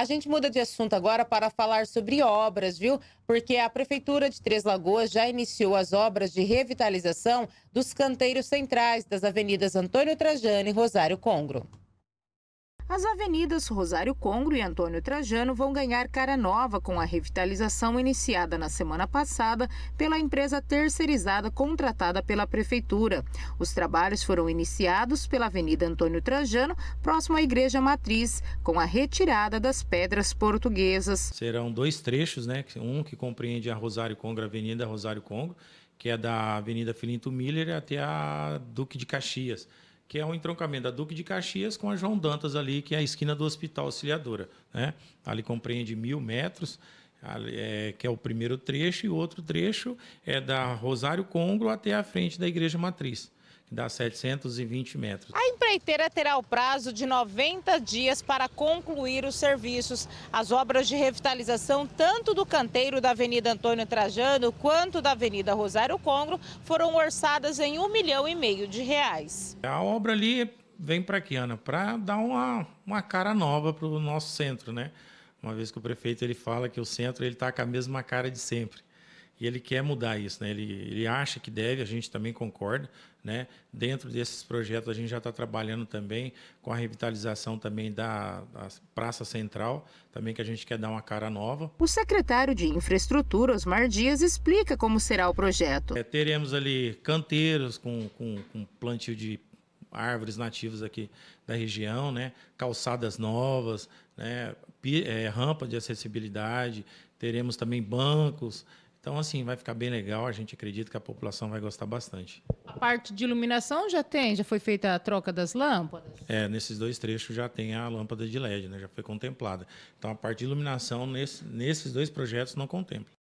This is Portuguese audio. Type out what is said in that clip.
A gente muda de assunto agora para falar sobre obras, viu? Porque a Prefeitura de Três Lagoas já iniciou as obras de revitalização dos canteiros centrais das avenidas Antônio Trajano e Rosário Congro. As avenidas Rosário Congro e Antônio Trajano vão ganhar cara nova com a revitalização iniciada na semana passada pela empresa terceirizada contratada pela Prefeitura. Os trabalhos foram iniciados pela Avenida Antônio Trajano, próximo à Igreja Matriz, com a retirada das pedras portuguesas. Serão dois trechos, né? um que compreende a Rosário Congro, a Avenida Rosário Congro, que é da Avenida Filinto Miller até a Duque de Caxias que é o entroncamento da Duque de Caxias com a João Dantas ali, que é a esquina do Hospital Auxiliadora. Né? Ali compreende mil metros, é, que é o primeiro trecho, e o outro trecho é da Rosário Congro até a frente da Igreja Matriz dá 720 metros. A empreiteira terá o prazo de 90 dias para concluir os serviços. As obras de revitalização, tanto do canteiro da Avenida Antônio Trajano quanto da Avenida Rosário Congro, foram orçadas em um milhão e meio de reais. A obra ali vem para que, Ana, para dar uma, uma cara nova para o nosso centro, né? Uma vez que o prefeito ele fala que o centro ele está com a mesma cara de sempre. E ele quer mudar isso, né? Ele, ele acha que deve, a gente também concorda, né? Dentro desses projetos a gente já está trabalhando também com a revitalização também da, da, Praça Central, também que a gente quer dar uma cara nova. O secretário de Infraestrutura, Osmar Dias, explica como será o projeto. É, teremos ali canteiros com, com, com plantio de árvores nativas aqui da região, né? calçadas novas, né? É, rampa de acessibilidade, teremos também bancos, então, assim, vai ficar bem legal. A gente acredita que a população vai gostar bastante. A parte de iluminação já tem? Já foi feita a troca das lâmpadas? É, nesses dois trechos já tem a lâmpada de LED, né? já foi contemplada. Então, a parte de iluminação nesse, nesses dois projetos não contempla.